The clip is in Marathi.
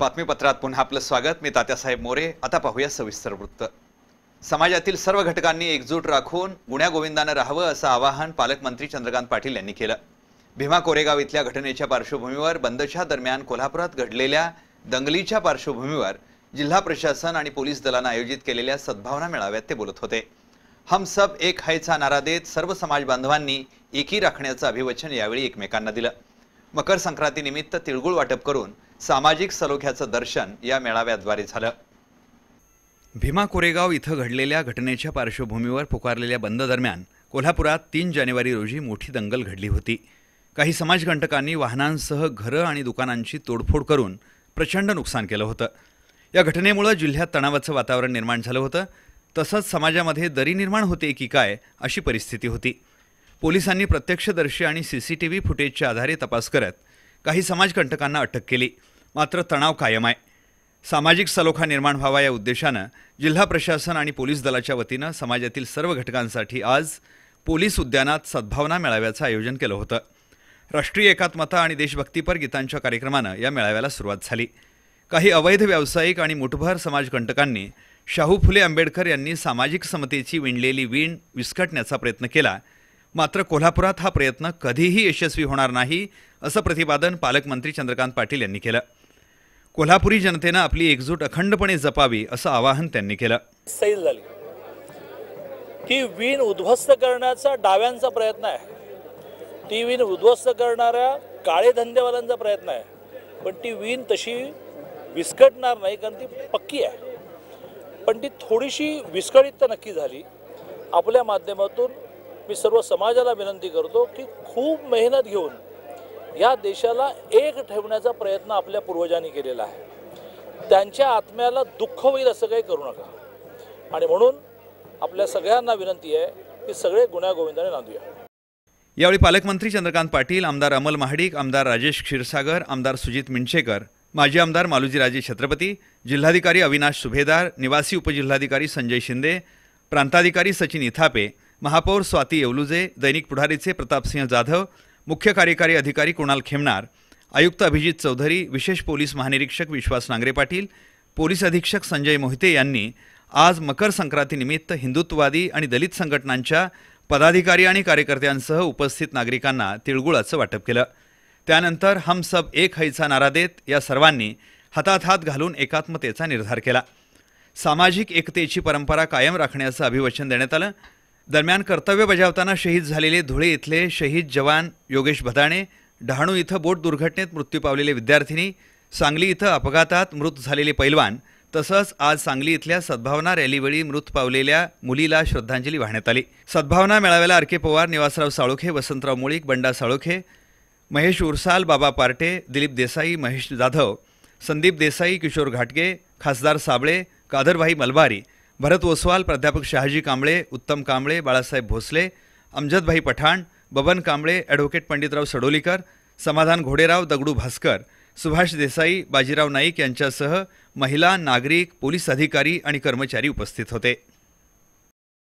बातमीपत्रात पुन्हा आपलं स्वागत मी तात्यासाहेब मोरे आता पाहूया सविस्तर वृत्त समाजातील सर्व घटकांनी एकजूट राखून गुण्यागोविंदानं राहावं असं आवाहन पालकमंत्री चंद्रकांत पाटील यांनी केलं भीमा कोरेगाव इथल्या घटनेच्या पार्श्वभूमीवर बंदच्या दरम्यान कोल्हापुरात घडलेल्या दंगलीच्या पार्श्वभूमीवर जिल्हा प्रशासन आणि पोलीस दलानं आयोजित केलेल्या सद्भावना मेळाव्यात ते बोलत होते हम सब एक हायचा नारा देत सर्व समाज बांधवांनी एकी राखण्याचं अभिवचन यावेळी एकमेकांना दिलं मकर संक्रांतीनिमित्त तिळगुळ वाटप करून सामाजिक सलोख्याचं दर्शन या मेळाव्याद्वारे झालं भीमा कोरेगाव इथं घडलेल्या घटनेच्या पार्श्वभूमीवर पुकारलेल्या बंद दरम्यान कोल्हापुरात तीन जानेवारी रोजी मोठी दंगल घडली होती काही समाजकंटकांनी वाहनांसह घरं आणि दुकानांची तोडफोड करून प्रचंड नुकसान केलं होतं या घटनेमुळं जिल्ह्यात तणावाचं वातावरण निर्माण झालं होतं तसंच समाजामध्ये दरी निर्माण होते की काय अशी परिस्थिती होती पोलिसांनी प्रत्यक्षदर्शी आणि सी सी टी व्ही फुटेजच्या आधारे तपास करत काही समाजकंटकांना अटक केली मात्र तणाव कायम आहे सामाजिक सलोखा निर्माण व्हावा या उद्देशानं जिल्हा प्रशासन आणि पोलीस दलाच्या वतीनं समाजातील सर्व घटकांसाठी आज पोलीस उद्यानात सद्भावना मेळाव्याचं आयोजन केलं होतं राष्ट्रीय एकात्मता आणि देशभक्तीपर गीतांच्या कार्यक्रमानं या मेळाव्याला सुरुवात झाली काही अवैध व्यावसायिक आणि मुठभर समाजकंटकांनी शाहू फुले आंबेडकर यांनी सामाजिक समतेची विणलेली वीण विस्कटण्याचा प्रयत्न केला मात्र कोल्हापुरात हा प्रयत्न कधीही यशस्वी होणार नाही असं प्रतिपादन पालकमंत्री चंद्रकांत पाटील यांनी केलं कोल्हापुरी जनतेनं आपली एकजूट अखंडपणे जपावी असं आवाहन त्यांनी केलं सैल झाली ती वीण उद्ध्वस्त करण्याचा डाव्यांचा प्रयत्न आहे ती वीण उद्ध्वस्त करणाऱ्या काळे धंदेवाल्यांचा प्रयत्न आहे पण ती वीण तशी विस्कटणार नाही कारण ती पक्की आहे पण ती थोडीशी विस्कळीत तर नक्की झाली आपल्या माध्यमातून मी सर्व समाजाला विनंती करतो की खूप मेहनत घेऊन या देशाला एक ठेवण्याचा प्रयत्न आपल्या पूर्वजांनी केलेला आहे त्यांच्या आत्म्याला दुःख होईल असं काही करू नका आणि म्हणून आपल्या सगळ्यांना विनंती आहे की सगळे गुण्यागोविंदाने नांदूया यावेळी पालकमंत्री चंद्रकांत पाटील आमदार अमल महाडिक आमदार राजेश क्षीरसागर आमदार सुजित मिंचेकर माजी आमदार मालुजीराजे छत्रपती जिल्हाधिकारी अविनाश सुभेदार निवासी उपजिल्हाधिकारी संजय शिंदे प्रांताधिकारी सचिन इथापे महापौर स्वाती येवलुजे दैनिक पुढारीचे प्रतापसिंह जाधव मुख्य कार्यकारी अधिकारी कुणाल खेमनार आयुक्त अभिजित चौधरी विशेष पोलीस महानिरीक्षक विश्वास नांगरे पाटील पोलीस अधीक्षक संजय मोहिते यांनी आज मकर संक्रांतीनिमित्त हिंदुत्ववादी आणि दलित संघटनांच्या पदाधिकारी आणि कार्यकर्त्यांसह उपस्थित नागरिकांना तिळगुळाचं वाटप केलं त्यानंतर हम सब एक हैचा नारा देत या सर्वांनी हातात हात घालून एकात्मतेचा निर्धार केला सामाजिक एकतेची परंपरा कायम राखण्याचं अभिवचन देण्यात आलं दरम्यान कर्तव्य बजावताना शहीद झालेले धुळे इथले शहीद जवान योगेश भदाणे डहाणू इथं बोट दुर्घटनेत मृत्यू पावलेले विद्यार्थिनी सांगली इथं अपघातात मृत झालेले पैलवान तसंच आज सांगली इथल्या सद्भावना रॅलीवेळी मृत पावलेल्या मुलीला श्रद्धांजली वाहण्यात आली सद्भावना मेळाव्याला आर के पवार निवासराव साळुखे वसंतराव मुळीक बंडा साळुखे महेश उरसाल बाबा पार्टे दिलीप देसाई महेश जाधव संदीप देसाई किशोर घाटगे खासदार साबळे कादरभाई मलबारी भरत ओसवाल प्राध्यापक शहाजी कांबळे उत्तम कांबळे बाळासाहेब भोसले अमजदभाई पठाण बबन कांबळे ॲडव्होकेट पंडितराव सडोलीकर समाधान घोडेराव दगडू भास्कर सुभाष देसाई बाजीराव नाईक यांच्यासह महिला नागरिक पोलीस अधिकारी आणि कर्मचारी उपस्थित होते